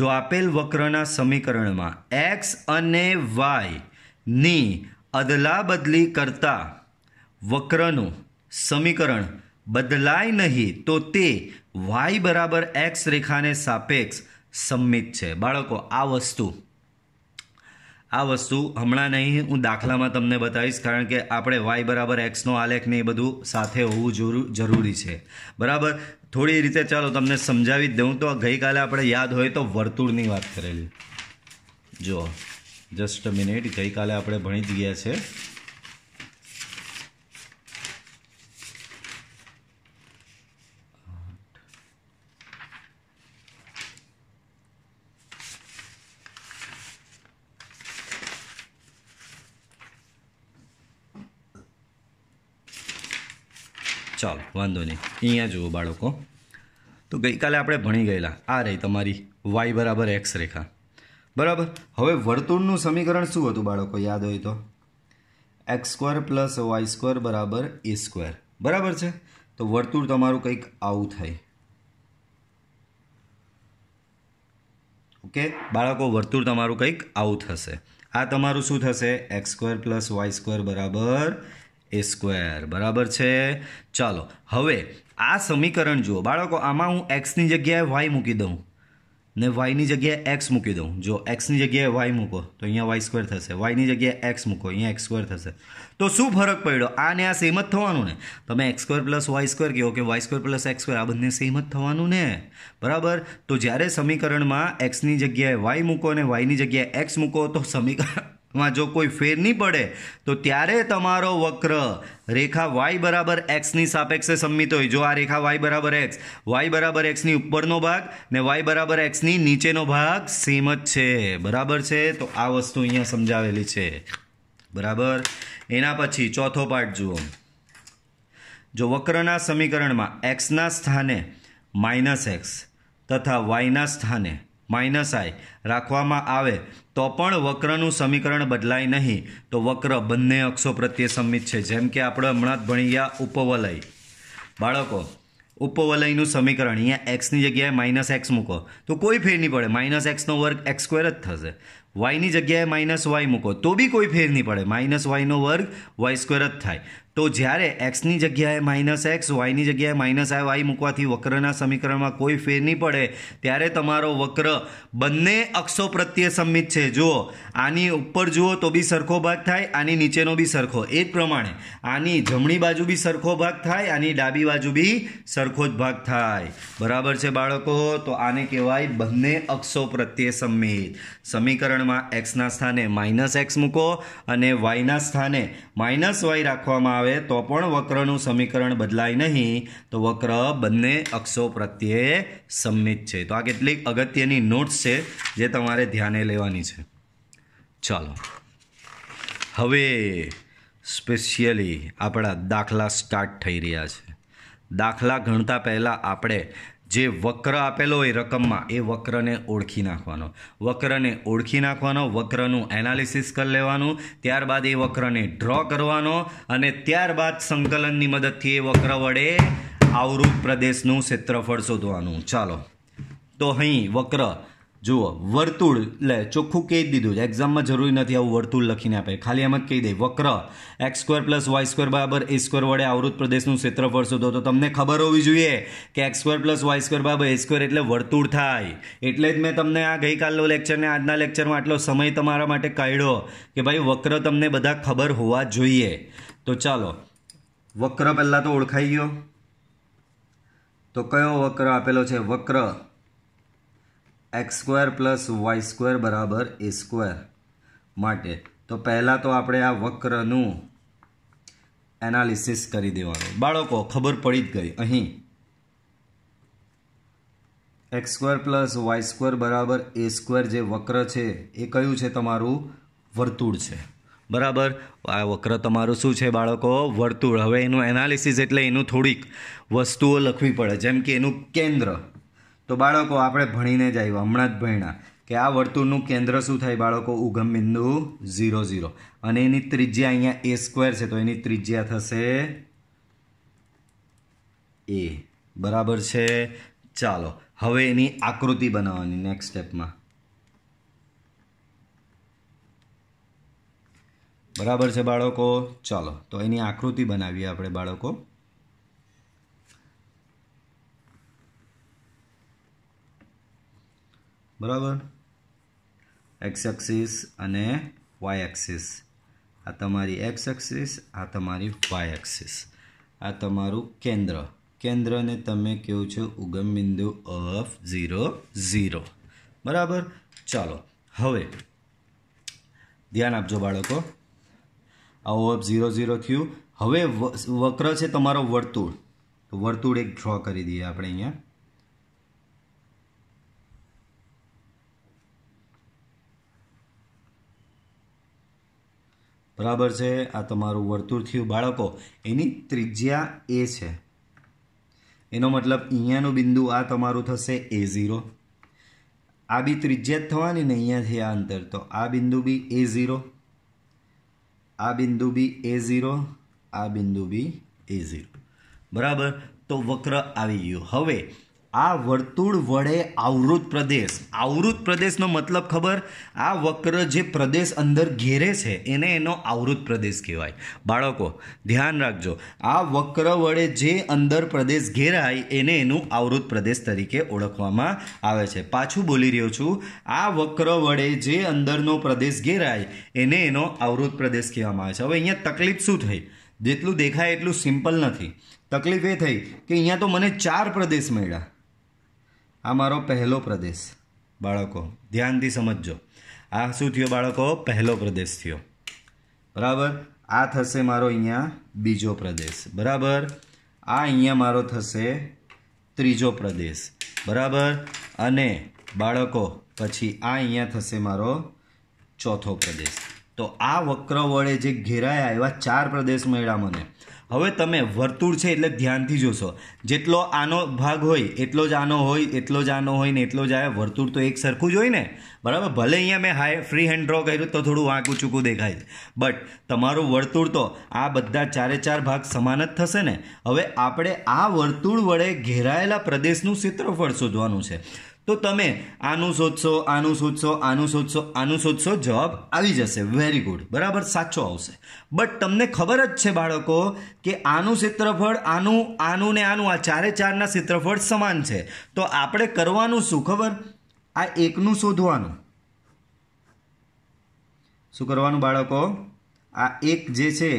જો આપેલ વક્રના સમીકરણમાં એક્સ અને વાયની અદલા બદલી કરતાં વક્રનું સમીકરણ બદલાય નહીં તો તે વાય બરાબર એક્સ રેખાને સાપેક્ષ સંમિત છે બાળકો આ વસ્તુ આ વસ્તુ હમણાં નહીં હું દાખલામાં તમને બતાવીશ કારણ કે આપણે વાય બરાબર એક્સનો આલેખ ને એ બધું સાથે હોવું જરૂરી છે બરાબર થોડી રીતે ચાલો તમને સમજાવી દઉં તો ગઈકાલે આપણે યાદ હોય તો વર્તુળની વાત કરેલી જો જસ્ટ મિનિટ ગઈકાલે આપણે ભણી જ ગયા છે ચાલો વાંધો નહીં અહીંયા જુઓ બાળકો તો ગઈકાલે આપણે ભણી ગયેલા આ રહી તમારી વાય બરાબર એક્સ રેખા બરાબર હવે વર્તુળનું સમીકરણ શું હતું બાળકો યાદ હોય તો x square plus Y square બરાબર એ સ્ક્વેર બરાબર છે તો વર્તુળ તમારું કંઈક આવું થાય ઓકે બાળકો વર્તુળ તમારું કંઈક આવું થશે આ તમારું શું થશે X square plus Y square બરાબર એ સ્ક્વેર બરાબર છે ચાલો હવે આ સમીકરણ જુઓ બાળકો આમાં હું એક્સની જગ્યાએ વાય મૂકી દઉં ને વાયની જગ્યાએ એક્સ મૂકી દઉં જો એક્સની જગ્યાએ વાય મૂકો તો અહીંયા વાય સ્ક્વેર થશે વાયની જગ્યાએ એક્સ મૂકો અહીંયા એક્સ સ્ક્વેર થશે તો શું ફરક પડ્યો આ ને આ સેમ જ થવાનું ને તમે X square plus Y square કહો કે Y square plus X square આ બંને સેમ જ થવાનું ને બરાબર તો જ્યારે સમીકરણમાં એક્સની જગ્યાએ વાય મૂકો ને વાયની જગ્યાએ એક્સ મૂકો તો સમીકરણ માં જો કોઈ ફેર નહીં પડે તો ત્યારે તમારો વક્ર રેખા વાય બરાબર એક્સની સાપેક્ષે સંમિત હોય જો આ રેખા વાય બરાબર એક્સ વાય બરાબર એક્સની ઉપરનો ભાગ ને વાય બરાબર એક્સની નીચેનો ભાગ સેમ જ છે બરાબર છે તો આ વસ્તુ અહીંયા સમજાવેલી છે બરાબર એના પછી ચોથો પાર્ટ જુઓ જો વક્રના સમીકરણમાં એક્સના સ્થાને માઇનસ એક્સ તથા વાયના સ્થાને માઇનસ આઈ રાખવામાં આવે તો પણ વક્રનું સમીકરણ બદલાય નહીં તો વક્ર બંને અક્ષો પ્રત્યે સંમિત છે જેમ કે આપણે હમણાં જ ભણી ગયા ઉપવલય બાળકો ઉપવલયનું સમીકરણ અહીંયા એક્સની જગ્યાએ માઇનસ એક્સ મૂકો તો કોઈ ફેર નહીં પડે માઇનસ એક્સનો વર્ગ એક્સ સ્ક્વેર જ થશે વાયની જગ્યાએ માઇનસ વાય મૂકો તો બી કોઈ ફેર નહીં પડે માઇનસ વાયનો વર્ગ વાય સ્ક્વેર જ થાય તો જ્યારે એક્સની જગ્યાએ માઇનસ એક્સ વાયની જગ્યાએ માઇનસ આ વાય મૂકવાથી વક્રના સમીકરણમાં કોઈ ફેર નહીં પડે ત્યારે તમારો વક્ર બંને અક્ષો પ્રત્યે સંમિત છે જુઓ આની ઉપર જુઓ તો બી સરખો ભાગ થાય આની નીચેનો બી સરખો એ જ પ્રમાણે આની જમણી બાજુ બી સરખો ભાગ થાય આની ડાબી બાજુ બી સરખો જ ભાગ થાય બરાબર છે બાળકો તો આને કહેવાય બંને અક્ષો પ્રત્યે સંમિત સમીકરણમાં એક્સના સ્થાને માઇનસ એક્સ મૂકો અને વાયના સ્થાને માઇનસ વાય રાખવામાં આવે આવે તો પણ વક્રનું સમીકરણ બદલાય નહીં તો વક્ર બંને અક્ષો પ્રત્યે સંમિત છે તો આ કેટલીક અગત્યની નોટ્સ છે જે તમારે ધ્યાને લેવાની છે ચાલો હવે સ્પેશિયલી આપણા દાખલા સ્ટાર્ટ થઈ રહ્યા છે દાખલા ગણતા પહેલાં આપણે જે વક્ર આપેલો હોય રકમમાં એ વક્રને ઓળખી નાખવાનો વક્રને ઓળખી નાખવાનો વક્રનું એનાલિસિસ કરી લેવાનું ત્યારબાદ એ વક્રને ડ્રો કરવાનો અને ત્યારબાદ સંકલનની મદદથી એ વક્ર વડે આવરૂપ પ્રદેશનું ક્ષેત્રફળ શોધવાનું ચાલો તો અહીં વક્ર જુઓ વર્તુળ એટલે ચોખ્ખું કહી દીધું છે એક્ઝામમાં જરૂરી નથી આવું વર્તુળ લખીને આપે ખાલી એમ જ કહી દે વક્ર X square plus Y square બરાબર એ સ્ક્વેર વડે આવૃત પ્રદેશનું ક્ષેત્રફળ શોધો તો તમને ખબર હોવી જોઈએ કે X square plus Y square બરાબર એ સ્ક્વેર એટલે વર્તુળ થાય એટલે જ મેં તમને આ ગઈકાલનો લેક્ચરને આજના લેક્ચરમાં આટલો સમય તમારા માટે કાઢ્યો કે ભાઈ વક્ર તમને બધા ખબર હોવા જોઈએ તો ચાલો વક્ર પહેલાં તો ઓળખાઈ ગયો તો કયો વક્ર આપેલો છે વક્ર X square plus Y square બરાબર એ સ્ક્વેર માટે તો પહેલાં તો આપણે આ વક્રનું એનાલિસિસ કરી દેવાનું બાળકો ખબર પડી જ ગઈ અહીં x square plus Y square બરાબર એ સ્ક્વેર જે વક્ર છે એ કયું છે તમારું વર્તુળ છે બરાબર આ વક્ર તમારું શું છે બાળકો વર્તુળ હવે એનું એનાલિસિસ એટલે એનું થોડીક વસ્તુઓ લખવી પડે જેમ કે એનું કેન્દ્ર તો બાળકો આપણે ભણીને જ આવ્યા હમણાં જ ભણ્યા કે આ વર્તુળનું કેન્દ્ર શું થાય બાળકો ઉગમ બિંદુ ઝીરો ઝીરો અને એની ત્રિજ્યા અહીંયા એ સ્ક્વેર છે તો એની ત્રિજ્યા થશે એ બરાબર છે ચાલો હવે એની આકૃતિ બનાવવાની નેક્સ્ટ સ્ટેપમાં બરાબર છે બાળકો ચાલો તો એની આકૃતિ બનાવીએ આપણે બાળકો બરાબર એક્સ એક્સિસ અને વાય એક્સિસ આ તમારી એક્સ એક્સિસ આ તમારી વાય એક્સિસ આ તમારું કેન્દ્ર કેન્દ્રને તમે કહો છો ઉગમ બિંદુ ઓફ ઝીરો ઝીરો બરાબર ચાલો હવે ધ્યાન આપજો બાળકો આ ઓફ ઝીરો ઝીરો થયું હવે વક્ર છે તમારો વર્તુળ વર્તુળ એક ડ્રો કરી દઈએ આપણે અહીંયા બરાબર છે આ તમારું વર્તુળ થયું બાળકો એની ત્રિજ્યા એ છે એનો મતલબ અહીંયાનું બિંદુ આ તમારું થશે એ ઝીરો આ બી ત્રિજ્યા જ થવાની ને અહીંયાથી આ અંતર તો આ બિંદુ બી એ ઝીરો આ બિંદુ બી એ ઝીરો આ બિંદુ બી એ ઝીરો બરાબર તો વક્ર આવી ગયું હવે આ વર્તુળ વડે આવૃત પ્રદેશ આવૃત પ્રદેશનો મતલબ ખબર આ વક્ર જે પ્રદેશ અંદર ઘેરે છે એને એનો આવૃત પ્રદેશ કહેવાય બાળકો ધ્યાન રાખજો આ વક્ર વડે જે અંદર પ્રદેશ ઘેરાય એને એનું આવૃત પ્રદેશ તરીકે ઓળખવામાં આવે છે પાછું બોલી રહ્યો છું આ વક્ર વડે જે અંદરનો પ્રદેશ ઘેરાય એને એનો આવૃત પ્રદેશ કહેવામાં આવે છે હવે અહીંયા તકલીફ શું થઈ જેટલું દેખાય એટલું સિમ્પલ નથી તકલીફ એ થઈ કે અહીંયા તો મને ચાર પ્રદેશ મળ્યા આ મારો પહેલો પ્રદેશ બાળકો ધ્યાનથી સમજજો આ શું થયો બાળકો પહેલો પ્રદેશ થયો બરાબર આ થશે મારો અહીંયા બીજો પ્રદેશ બરાબર આ અહીંયા મારો થશે ત્રીજો પ્રદેશ બરાબર અને બાળકો પછી આ અહીંયા થશે મારો ચોથો પ્રદેશ તો આ વક્ર વડે જે ઘેરાયા એવા ચાર પ્રદેશ મળ્યા મને હવે તમે વર્તુળ છે એટલે ધ્યાનથી જોશો જેટલો આનો ભાગ હોય એટલો જ આનો હોય એટલો જ આનો હોય ને એટલો જ આવે વર્તુળ તો એક સરખું જ હોય ને બરાબર ભલે અહીંયા મેં હાઈ ફ્રી હેન્ડ ડ્રો કર્યું તો થોડું વાંકું ચૂકું દેખાય બટ તમારું વર્તુળ તો આ બધા ચારે ચાર ભાગ સમાન જ થશે ને હવે આપણે આ વર્તુળ વડે ઘેરાયેલા પ્રદેશનું ક્ષેત્રફળ શોધવાનું છે તો તમે આનું શોધશો આનું શોધશો આનું શોધશો આનું શોધશો જવાબ આવી જશે વેરી ગુડ બરાબર સાચો આવશે બટ તમને ખબર જ છે બાળકો કે આનું ક્ષેત્રફળ આનું આનું ને આનું આ ચારે ચારના ક્ષેત્રફળ સમાન છે તો આપણે કરવાનું શું ખબર આ એકનું શોધવાનું શું કરવાનું બાળકો આ એક જે છે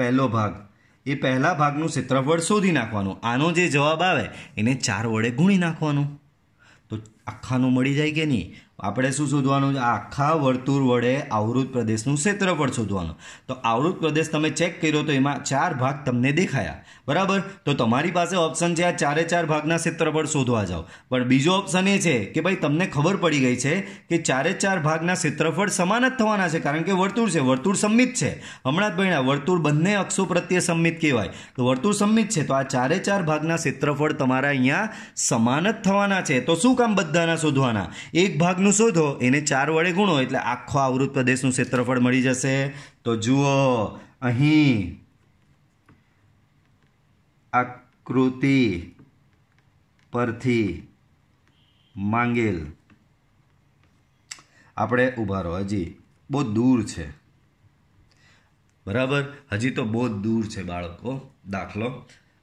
પહેલો ભાગ એ પહેલા ભાગનું ક્ષેત્રફળ શોધી નાખવાનું આનો જે જવાબ આવે એને ચાર વડે ગુણી નાખવાનું આખાનું મળી જાય કે નહીં આપણે શું શોધવાનું છે આખા વર્તુળ વડે આવૃત પ્રદેશનું ક્ષેત્રફળ શોધવાનું તો આવૃત પ્રદેશ તમે ચેક કર્યો તો એમાં ચાર ભાગ તમને દેખાયા બરાબર તો તમારી પાસે ઓપ્શન છે આ ચારે ચાર ભાગના ક્ષેત્રફળ શોધવા જાઓ પણ બીજો ઓપ્શન એ છે કે ભાઈ તમને ખબર પડી ગઈ છે કે ચારે ચાર ભાગના ક્ષેત્રફળ સમાન જ થવાના છે કારણ કે વર્તુળ છે વર્તુળ સંમિત છે હમણાં જ ભણ્યા વર્તુળ બંને અક્ષો પ્રત્યે સંમિત કહેવાય તો વર્તુળ સંમિત છે તો આ ચારે ચાર ભાગના ક્ષેત્રફળ તમારા અહીંયા સમાન જ થવાના છે તો શું કામ બધાના શોધવાના એક ભાગનું આવૃતનું શોધો એને ચાર વડે ગુણો એટલે આખો આવૃત પ્રદેશનું ક્ષેત્રફળ મળી જશે તો જુઓ અહીં આકૃતિ પરથી માંગેલ આપણે ઉભા રહો હજી બહુ દૂર છે બરાબર હજી તો બહુ દૂર છે બાળકો દાખલો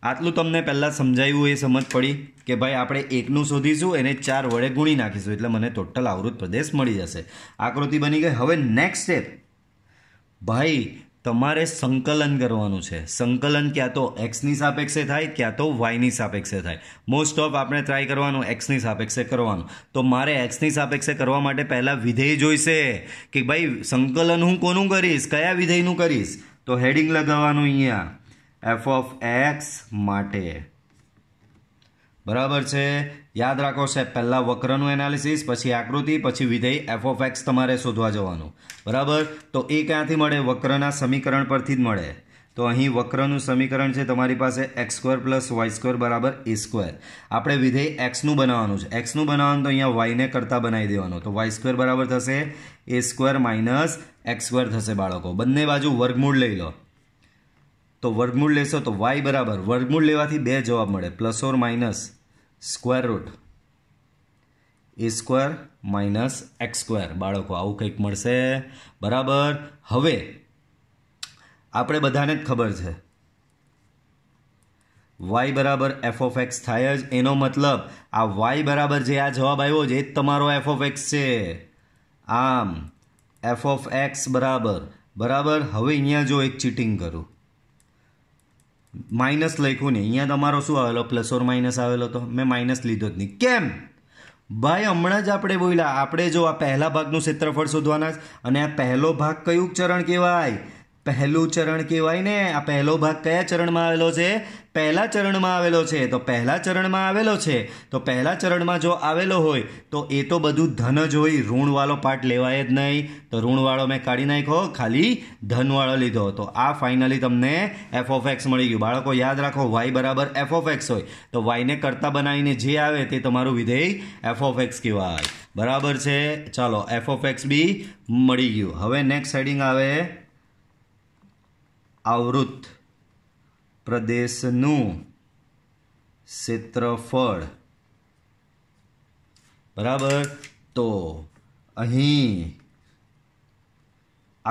આટલું તમને પહેલાં સમજાયું એ સમજ પડી કે ભાઈ આપણે એકનું શોધીશું એને ચાર વડે ગુણી નાખીશું એટલે મને ટોટલ આવૃત પ્રદેશ મળી જશે આકૃતિ બની ગઈ હવે નેક્સ્ટ સ્ટેપ ભાઈ તમારે સંકલન કરવાનું છે સંકલન ક્યાં તો એક્સની સાપેક્ષે થાય ક્યાં તો વાયની સાપેક્ષે થાય મોસ્ટ ઓફ આપણે ટ્રાય કરવાનું એક્સની સાપેક્ષે કરવાનું તો મારે એક્સની સાપેક્ષે કરવા માટે પહેલાં વિધેય જોઈશે કે ભાઈ સંકલન હું કોનું કરીશ કયા વિધેયનું કરીશ તો હેડિંગ લગાવવાનું અહીંયા એફ ઓફ એક્સ માટે બરાબર છે યાદ રાખો સાહેબ પહેલાં વક્રનું એનાલિસિસ પછી આકૃતિ પછી વિધેય એફ ઓફ એક્સ તમારે શોધવા જવાનું બરાબર તો એ ક્યાંથી મળે વક્રના સમીકરણ પરથી જ મળે તો અહીં વક્રનું સમીકરણ છે તમારી પાસે X square plus Y square બરાબર એ સ્ક્વેર આપણે વિધેય એક્સનું બનાવવાનું છે એક્સનું બનાવવાનું તો અહીંયા વાયને કરતાં બનાવી દેવાનું તો વાય સ્ક્વેર બરાબર થશે એ સ્ક્વેર માઇનસ એક્સ સ્ક્વેર થશે બાળકો બંને બાજુ વર્ગમૂળ લઈ લો તો વર્ગમૂળ લેશો તો વાય બરાબર વર્ગમૂળ લેવાથી બે જવાબ મળે plus or minus square root A square minus x square બાળકો આવું કંઈક મળશે બરાબર હવે આપણે બધાને જ ખબર છે વાય બરાબર એફ ઓફ એક્સ થાય જ એનો મતલબ આ વાય બરાબર જે આ જવાબ આવ્યો છે એ જ તમારો એફ ઓફ એક્સ છે આમ એફ ઓફ એક્સ બરાબર બરાબર હવે અહીંયા જો એક ચીટિંગ કરું માઇનસ લખ્યું નહીં અહીંયા તમારો શું આવેલો પ્લસ ઓર માઇનસ આવેલો તો મેં માઇનસ લીધો જ નહીં કેમ ભાઈ હમણાં જ આપણે બોલ્યા આપણે જો આ પહેલા ભાગનું ક્ષેત્રફળ શોધવાના અને આ પહેલો ભાગ કયું ચરણ કહેવાય પહેલું ચરણ કહેવાય ને આ પહેલો ભાગ કયા ચરણમાં આવેલો છે પહેલા ચરણમાં આવેલો છે તો પહેલા ચરણમાં આવેલો છે તો પહેલા ચરણમાં જો આવેલો હોય તો એ તો બધું ધન જ હોય ઋણવાળો પાર્ટ લેવાય જ નહીં તો ઋણવાળો મેં કાઢી નાખ્યો ખાલી ધનવાળો લીધો તો આ ફાઇનલી તમને એફ ઓફ એક્સ મળી ગયું બાળકો યાદ રાખો વાય બરાબર એફ ઓફ એક્સ હોય તો વાયને કરતાં બનાવીને જે આવે તે તમારું વિધેય એફ ઓફ એક્સ કહેવાય બરાબર છે ચાલો એફ ઓફ એક્સ બી મળી ગયું હવે નેક્સ્ટ હેડિંગ આવે આવૃત પ્રદેશનું ક્ષેત્રફળ બરાબર તો અહીં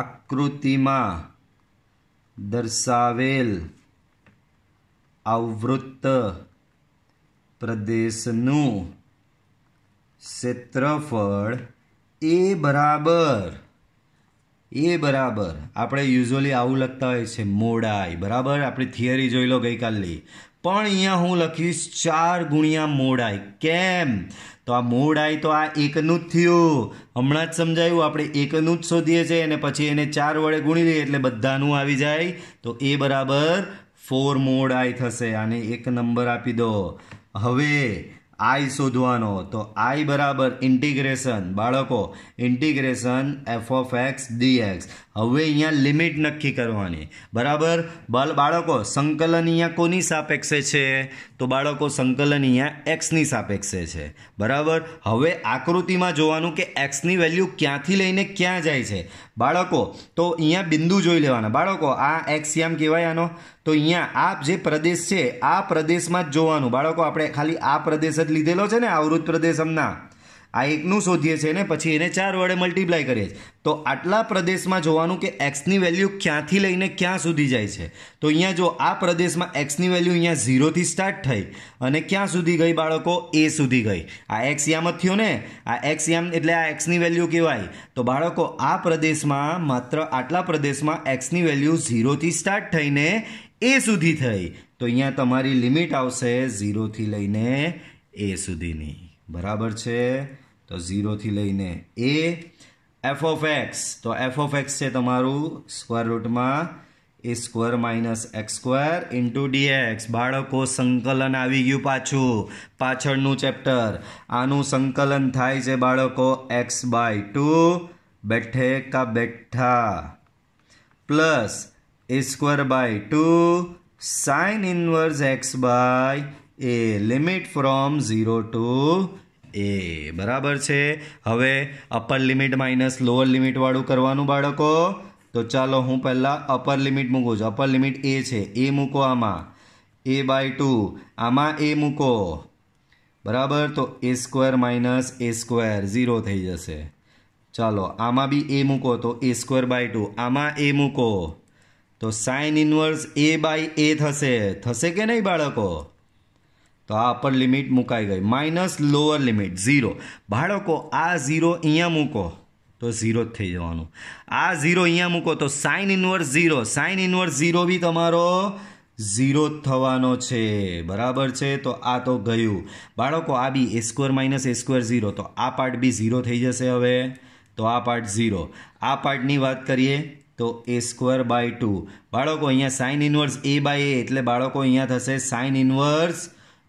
આકૃતિમાં દર્શાવેલ આવૃત્ત પ્રદેશનું ક્ષેત્રફળ એ બરાબર એ બરાબર આપણે યુઝ્યુઅલી આવું લખતા હોય છે મોડાઈ બરાબર આપણી થિયરી જોઈ લો ગઈકાલની પણ અહીંયા હું લખીશ ચાર ગુણ્યા મોડાઈ કેમ તો આ મોડાઈ તો આ એકનું જ થયું હમણાં જ સમજાયું આપણે એકનું જ શોધીએ છીએ અને પછી એને ચાર વડે ગુણી લઈએ એટલે બધાનું આવી જાય તો એ બરાબર ફોર મોડાઈ થશે આને એક નંબર આપી દો હવે આઈ શોધવાનો તો આઈ બરાબર ઇન્ટિગ્રેશન બાળકો integration F of X D X હવે અહીંયા લિમિટ નક્કી કરવાની બરાબર બાળકો સંકલન અહીંયા કોની સાપેક્ષે છે તો બાળકો સંકલન અહીંયા એક્સની સાપેક્ષે છે બરાબર હવે આકૃતિમાં જોવાનું કે એક્સની વેલ્યુ ક્યાંથી લઈને ક્યાં જાય છે બાળકો તો અહીંયા બિંદુ જોઈ લેવાના બાળકો આ એક્સ યામ કહેવાય આનો તો અહીંયા આ જે પ્રદેશ છે આ પ્રદેશમાં જ જોવાનું બાળકો આપણે ખાલી આ પ્રદેશ જ લીધેલો છે ને આવૃત પ્રદેશ હમણાં આ એકનું શોધીએ છીએ ને પછી એને ચાર વડે મલ્ટીપ્લાય કરીએ છીએ તો આટલા પ્રદેશમાં જોવાનું કે એક્સની વેલ્યુ ક્યાંથી લઈને ક્યાં સુધી જાય છે તો અહીંયા જો આ પ્રદેશમાં એક્સની વેલ્યુ અહીંયા ઝીરોથી સ્ટાર્ટ થઈ અને ક્યાં સુધી ગઈ બાળકો એ સુધી ગઈ આ એક્સ યામ જ થયો ને આ એક્સ યામ એટલે આ એક્સની વેલ્યુ કહેવાય તો બાળકો આ પ્રદેશમાં માત્ર આટલા પ્રદેશમાં એક્સની વેલ્યુ ઝીરોથી સ્ટાર્ટ થઈને એ સુધી થઈ તો અહીંયા તમારી લિમિટ આવશે ઝીરોથી લઈને એ સુધીની બરાબર છે તો ઝીરોથી લઈને એ એફ ઓફ એક્સ તો એફ ઓફ એક્સ છે તમારું સ્ક્વેર રૂટમાં A square minus x square into D X બાળકો સંકલન આવી ગયું પાછું પાછળનું ચેપ્ટર આનું સંકલન થાય છે બાળકો એક્સ બાય ટુ બેઠે કા બેઠા plus A square by two sine inverse X by A limit from zero to A બરાબર છે હવે અપર લિમિટ માઇનસ લોઅર લિમિટવાળું કરવાનું બાળકો તો ચાલો હું પહેલાં અપર લિમિટ મૂકું છું અપર લિમિટ એ છે એ મૂકો આમાં એ બાય ટુ આમાં એ મૂકો બરાબર તો A square minus A square zero થઈ જશે ચાલો આમાં બી એ મૂકો તો એ સ્ક્વેર બાય ટુ આમાં એ મૂકો તો sine inverse A by A થશે થશે કે નહીં બાળકો તો આ અપર લિમિટ મુકાઈ ગઈ માઇનસ લોઅર લિમિટ ઝીરો બાળકો આ ઝીરો અહીંયા મૂકો તો ઝીરો જ થઈ જવાનું આ ઝીરો અહીંયા મૂકો તો sine inverse zero sine inverse zero B તમારો ઝીરો થવાનો છે બરાબર છે તો આ તો ગયું બાળકો આ B A square minus A square zero તો આ પાર્ટ બી ઝીરો થઈ જશે હવે તો આ પાર્ટ ઝીરો આ પાર્ટની વાત કરીએ તો એ સ્ક્વેર બાય ટુ બાળકો અહીંયા sine inverse A by A એટલે બાળકો અહીંયા થશે સાઇન ઇન્વર્સ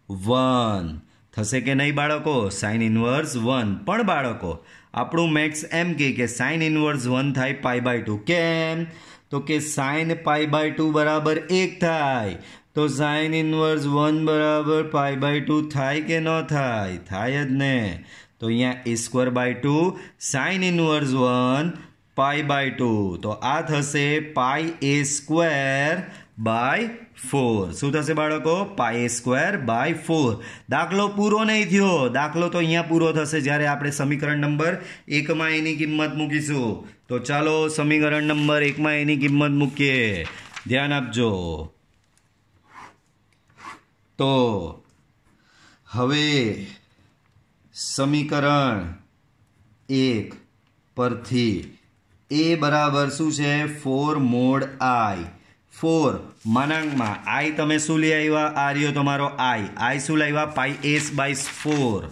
વન થશે કે નહીં બાળકો સાઇન ઇન્વર્સ વન પણ બાળકો આપણું મેક્સ એમ કહે કે સાઇન ઇન્વર્સ વન થાય પાઈ બાય ટુ કેમ તો કે સાઇન પાઈ બાય ટુ બરાબર એક થાય તો સાઇન ઇન્વર્સ વન બરાબર પાઈ બાય ટુ થાય કે ન થાય થાય જ ને તો અહીંયા A square by two sine inverse one pi by two તો આ થશે pi A square by four શું થશે બાળકો પાય સ્ક્વેર બાય ફોર દાખલો પૂરો નહીં થયો દાખલો તો અહીંયા પૂરો થશે જ્યારે આપણે સમીકરણ નંબર એકમાં એની કિંમત મૂકીશું તો ચાલો સમીકરણ નંબર એકમાં એની કિંમત મૂકીએ ધ્યાન આપજો તો હવે સમીકરણ એક પરથી એ બરાબર શું છે ફોર મોડ આઈ ફોર મનાંગમાં આઈ તમે શું લઈ આવ્યા આ રહ્યો તમારો આઈ આઈ શું લાવ્યા pi S by four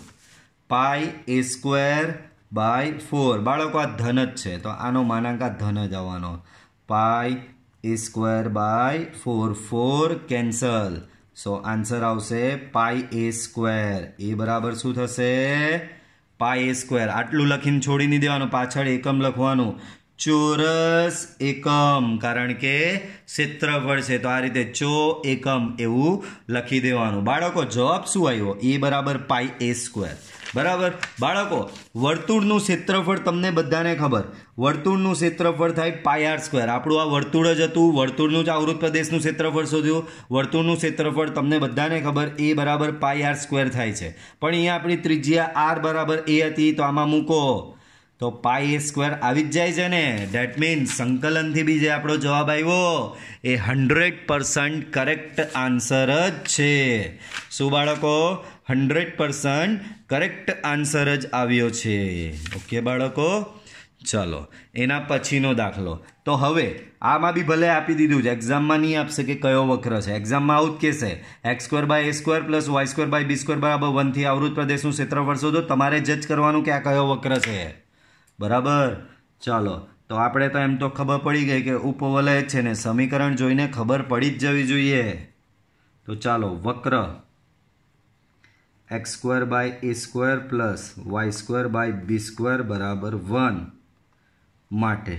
pi A square by four બાળકો આ ધન જ છે તો આનો માનાંક આ ધન જ આવવાનો pi A square by four four cancel so answer આવશે પાઈ એ સ્ક્વેર એ બરાબર શું થશે પાય એ સ્ક્વેર આટલું લખીને છોડી નહીં દેવાનું પાછળ એકમ લખવાનું ચોરસ એકમ કારણ કે ક્ષેત્રફળ છે તો આ રીતે ચો એકમ એવું લખી દેવાનું બાળકો જવાબ શું આવ્યો એ બરાબર પાઈ એ સ્ક્વેર બરાબર બાળકો વર્તુળનું ક્ષેત્રફળ તમને બધાને ખબર વર્તુળનું ક્ષેત્રફળ થાય પાય આર સ્ક્વેર આપણું આ વર્તુળ જ હતું વર્તુળનું જ આવૃત પ્રદેશનું ક્ષેત્રફળ શોધ્યું વર્તુળનું ક્ષેત્રફળ તમને બધાને ખબર એ બરાબર પાય આર સ્ક્વેર થાય છે પણ અહીંયા આપણી ત્રિજ્યા આર બરાબર એ હતી તો આમાં મૂકો તો પાઈ એ સ્ક્વેર આવી જ જાય છે ને ડેટ મીન સંકલનથી બી જે આપણો જવાબ આવ્યો એ હંડ્રેડ પર્સન્ટ કરેક્ટ આન્સર જ છે શું બાળકો હંડ્રેડ પર્સન્ટ કરેક્ટ આન્સર જ આવ્યો છે ઓકે બાળકો ચલો એના પછીનો દાખલો તો હવે આમાં બી ભલે આપી દીધું છે એક્ઝામમાં નહીં આપશે કે કયો વક્ર છે એક્ઝામમાં આવું જ કહેશે X square by A square plus Y square by B square બરાબર વનથી આવૃત પ્રદેશનું ક્ષેત્રફળ શોધો તમારે જજ કરવાનું કે આ કયો વક્ર છે બરાબર ચાલો તો આપણે તો એમ તો ખબર પડી ગઈ કે ઉપવલય છે ને સમીકરણ જોઈને ખબર પડી જ જવી જોઈએ તો ચાલો વક્ર X square by A square plus Y square by B square બરાબર વન માટે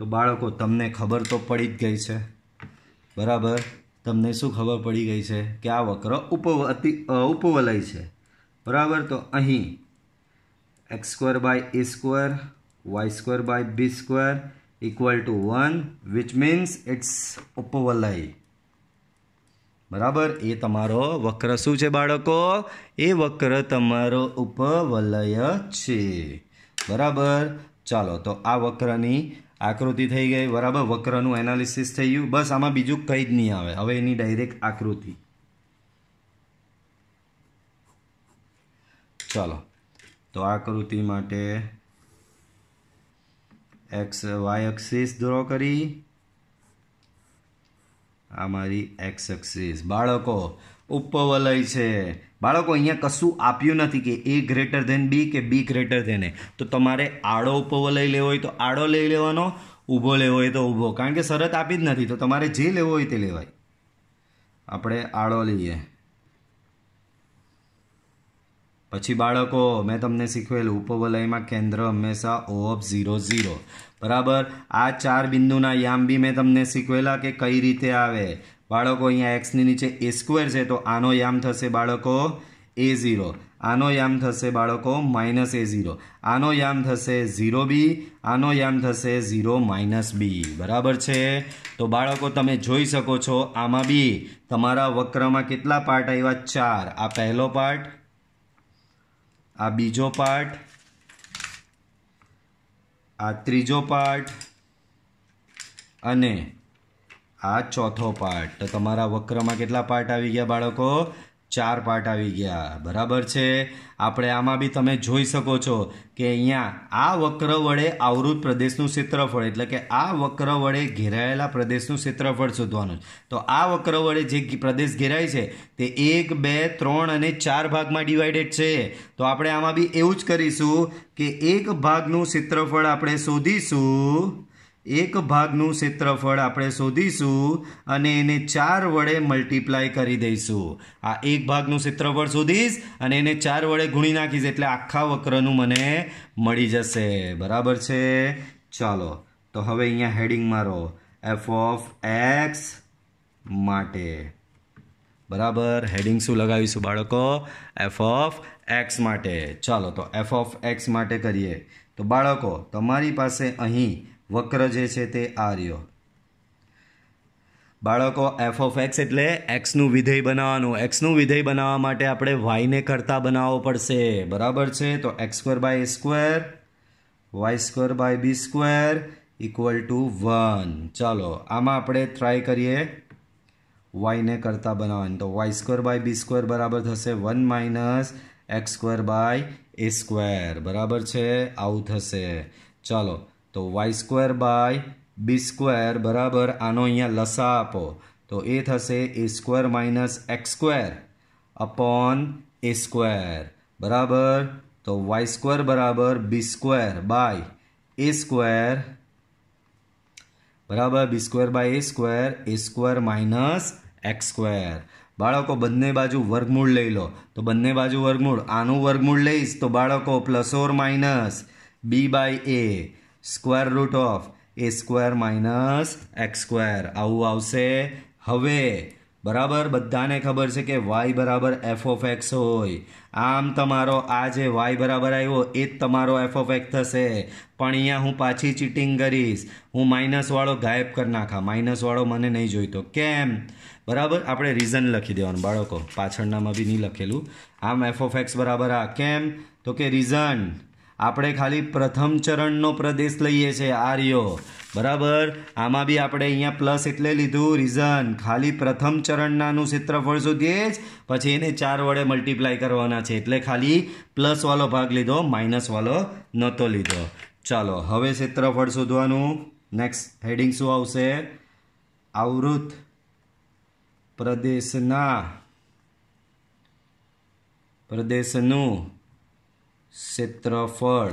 તો બાળકો તમને ખબર તો પડી જ ગઈ છે બરાબર તમને શું ખબર પડી ગઈ છે કે આ વક્ર ઉપ અતિ ઉપવલય છે બરાબર તો અહીં x square by A square y square by B square equal to one which means it's ઉપવલય બરાબર એ તમારો વક્ર શું છે બાળકો એ વક્ર તમારો ઉપવલય છે બરાબર ચાલો તો આ વક્રની આકૃતિ થઈ ગઈ બરાબર વક્રનું એનાલિસિસ થઈ ગયું બસ આમાં બીજું કંઈ જ નહીં આવે હવે એની ડાયરેક્ટ આકૃતિ ચાલો તો આકૃતિ માટે એક્સ વાય એક્સિસ ડ્રો કરી આ મારી એક્સ અક્ષીસ બાળકો ઉપવલય છે બાળકો અહીંયા કશું આપ્યું નથી કે એ ગ્રેટર ધેન બી કે બી ગ્રેટર ધેન એ તો તમારે આડો ઉપવલય લેવો હોય તો આડો લઈ લેવાનો ઊભો લેવો હોય તો ઊભો કારણ કે શરત આપી જ નથી તો તમારે જે લેવો હોય તે લેવાય આપણે આડો લઈએ પછી બાળકો મેં તમને શીખવેલું ઉપવલયમાં કેન્દ્ર હંમેશા ઓ ઓફ ઝીરો ઝીરો બરાબર આ ચાર બિંદુના યામ બી મેં તમને શીખવેલા કે કઈ રીતે આવે બાળકો અહીંયા એક્સની નીચે એ સ્ક્વેર છે તો આનો યામ થશે બાળકો એ ઝીરો આનો યામ થશે બાળકો માઇનસ એ ઝીરો આનો યામ થશે ઝીરો બી આનો યામ થશે ઝીરો માઇનસ બી બરાબર છે તો બાળકો તમે જોઈ શકો છો આમાં બી તમારા વક્રમાં કેટલા પાર્ટ આવ્યા ચાર આ પહેલો પાર્ટ આ બીજો પાર્ટ આ ત્રીજો પાર્ટ અને આ ચોથો પાર્ટ તો તમારા વક્રમાં કેટલા પાર્ટ આવી ગયા બાળકો ચાર પાર્ટ આવી ગયા બરાબર છે આપણે આમાં બી તમે જોઈ શકો છો કે અહીંયા આ વક્ર વડે આવૃત પ્રદેશનું ક્ષેત્રફળ એટલે કે આ વક્ર વડે ઘેરાયેલા પ્રદેશનું ક્ષેત્રફળ શોધવાનું તો આ વક્ર વડે જે પ્રદેશ ઘેરાય છે તે એક બે ત્રણ અને ચાર ભાગમાં ડિવાઈડેડ છે તો આપણે આમાં બી એવું જ કરીશું કે એક ભાગનું ક્ષેત્રફળ આપણે શોધીશું એક ભાગનું ક્ષેત્રફળ આપણે શોધીશું અને એને ચાર વડે મલ્ટીપ્લાય કરી દઈશું આ એક ભાગનું ક્ષેત્રફળ શોધીશ અને એને ચાર વડે ગુણી નાખીશ એટલે આખા વક્રનું મને મળી જશે બરાબર છે ચાલો તો હવે અહીંયા હેડિંગ મારો એફ ઓફ એક્સ માટે બરાબર હેડિંગ શું લગાવીશું બાળકો એફ ઓફ એક્સ માટે ચાલો તો એફ ઓફ એક્સ માટે કરીએ તો બાળકો તમારી પાસે અહીં વક્ર જે છે તે આ રહ્યો બાળકો એફ ઓફ એક્સ એટલે એક્સનું વિધેય બનાવવાનું એક્સનું વિધેય બનાવવા માટે આપણે વાયને કરતા બનાવવો પડશે બરાબર છે તો x square by A square y square by B square equal to one ચાલો આમાં આપણે ટ્રાય કરીએ વાયને કરતા બનાવવાની તો Y square by B square બરાબર થશે one minus x square by A square બરાબર છે આવું થશે ચાલો તો Y square by B square બરાબર આનો અહીંયા લસા આપો તો એ થશે એ square minus x square upon a square બરાબર તો વાય સ્ક્વેર બરાબર b square by A square બરાબર b square by A square a square minus x square બાળકો બંને બાજુ વર્ગમૂળ લઈ લો તો બંને બાજુ વર્ગમૂળ આનું વર્ગમૂળ લઈશ તો બાળકો plus or minus b by A square root of a square minus x square આવું આવશે હવે બરાબર બધાને ખબર છે કે વાય બરાબર એફ ઓફ એક્સ હોય આમ તમારો આ જે વાય બરાબર આવ્યો એ જ તમારો એફ ઓફ એક્સ થશે પણ અહીંયા હું પાછી ચીટિંગ કરીશ હું માઇનસવાળો ગાયબ કરી નાખા માઇનસવાળો મને નહીં જોઈતો કેમ બરાબર આપણે રીઝન લખી દેવાનું બાળકો પાછળનામાં બી નહીં લખેલું આમ એફ ઓફ એક્સ બરાબર આ કેમ તો કે રીઝન આપણે ખાલી પ્રથમ ચરણનો પ્રદેશ લઈએ છીએ આર્યો બરાબર આમાં બી આપણે અહીંયા પ્લસ એટલે લીધું રીઝન ખાલી પ્રથમ ચરણનાનું ક્ષેત્રફળ શોધીએ જ પછી એને ચાર વડે મલ્ટીપ્લાય કરવાના છે એટલે ખાલી પ્લસવાળો ભાગ લીધો માઇનસવાળો નહોતો લીધો ચાલો હવે ક્ષેત્રફળ શોધવાનું નેક્સ્ટ હેડિંગ શું આવશે આવૃત પ્રદેશના પ્રદેશનું ક્ષેત્રફળ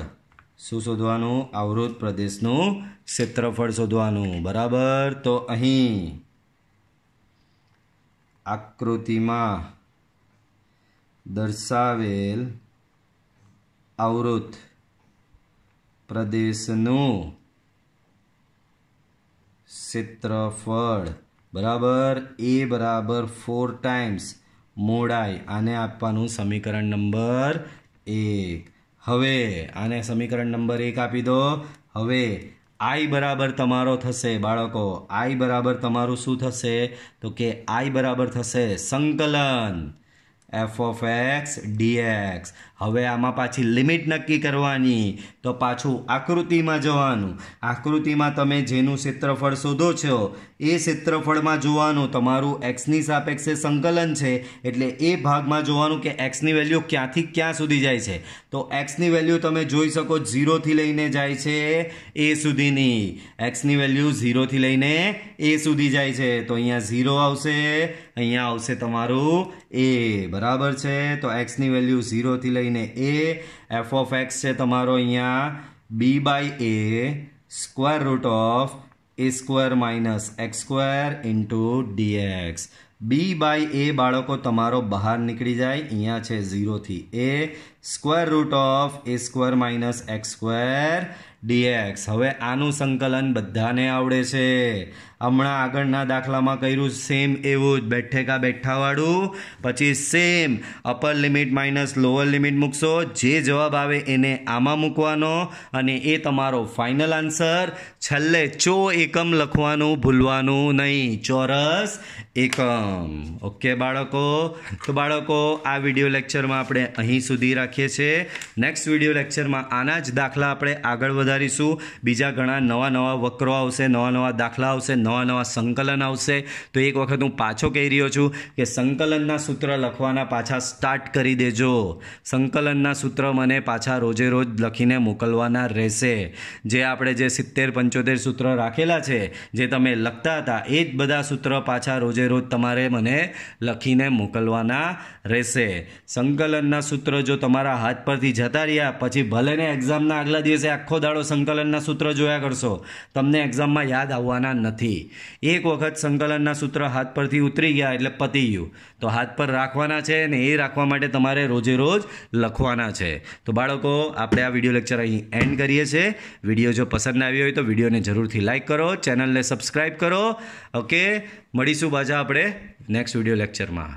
શું શોધવાનું અવરોધ પ્રદેશનું ક્ષેત્રફળ શોધવાનું બરાબર તો અહીં આકૃતિમાં દર્શાવેલ આવૃત પ્રદેશનું ક્ષેત્રફળ બરાબર એ બરાબર ફોર ટાઈમ્સ મોડાઈ આને આપવાનું સમીકરણ નંબર એક હવે આને સમીકરણ નંબર એક આપી દો હવે આઈ બરાબર તમારો થશે બાળકો આઈ બરાબર તમારું શું થશે તો કે આઈ બરાબર થશે સંકલન એફ ઓફ એક્સ ડીએક્સ હવે આમાં પાછી લિમિટ નક્કી કરવાની તો પાછું આકૃતિમાં જવાનું આકૃતિમાં તમે જેનું ક્ષેત્રફળ શોધો છો એ ક્ષેત્રફળમાં જોવાનું તમારું એક્સની સાપેક્ષે સંકલન છે એટલે એ ભાગમાં જોવાનું કે એક્સની વેલ્યુ ક્યાંથી ક્યાં સુધી જાય છે તો એક્સની વેલ્યુ તમે જોઈ શકો ઝીરોથી લઈને જાય છે એ સુધીની એક્સની વેલ્યુ ઝીરોથી લઈને એ સુધી જાય છે તો અહીંયા ઝીરો આવશે અહીંયા આવશે તમારું એ બરાબર છે તો એક્સની વેલ્યુ ઝીરોથી લઈને કરીને એ એફ ઓફ એક્સ છે તમારો અહીંયા b by A square root of a square minus x square into dx b by a બાળકો તમારો બહાર નીકળી જાય અહીંયા છે ઝીરોથી a square root of a square minus x square dx હવે આનું સંકલન બધાને આવડે છે હમણાં આગળના દાખલામાં કર્યું સેમ એવું જ બેઠેકા બેઠાવાળું પછી same upper limit minus lower limit મૂકશો જે જવાબ આવે એને આમાં મૂકવાનો અને એ તમારો ફાઇનલ આન્સર છેલ્લે ચો એકમ લખવાનું ભૂલવાનું નહીં ચોરસ એકમ ઓકે બાળકો તો બાળકો આ વિડીયો લેક્ચરમાં આપણે અહીં સુધી રાખીએ છીએ નેક્સ્ટ વિડીયો લેક્ચરમાં આના જ દાખલા આપણે આગળ વધારીશું બીજા ઘણા નવા નવા વક્રો આવશે નવા નવા દાખલા આવશે નવા નવા નવા સંકલન આવશે તો એક વખત હું પાછો કહી રહ્યો છું કે સંકલનના સૂત્ર લખવાના પાછા સ્ટાર્ટ કરી દેજો સંકલનના સૂત્ર મને પાછા રોજે રોજ લખીને મોકલવાના રહેશે જે આપણે જે સિત્તેર પંચોતેર સૂત્ર રાખેલા છે જે તમે લખતા હતા એ જ બધા સૂત્ર પાછા રોજે રોજ તમારે મને લખીને મોકલવાના રહેશે સંકલનના સૂત્ર જો તમારા હાથ પરથી જતા રહ્યા પછી ભલેને એક્ઝામના આગલા દિવસે આખો દાડો સંકલનના સૂત્ર જોયા કરશો તમને એક્ઝામમાં યાદ આવવાના નથી એક વખત સંકલનના સૂત્ર હાથ પરથી ઉતરી ગયા એટલે પતી ગયું તો હાથ પર રાખવાના છે અને એ રાખવા માટે તમારે રોજે રોજ લખવાના છે તો બાળકો આપણે આ વિડીયો લેક્ચર અહીં એન્ડ કરીએ છીએ વિડીયો જો પસંદ આવ્યો હોય તો વિડીયોને જરૂરથી લાઇક કરો ચેનલને સબસ્ક્રાઈબ કરો ઓકે મળીશું બાજા આપણે નેક્સ્ટ વિડીયો લેક્ચરમાં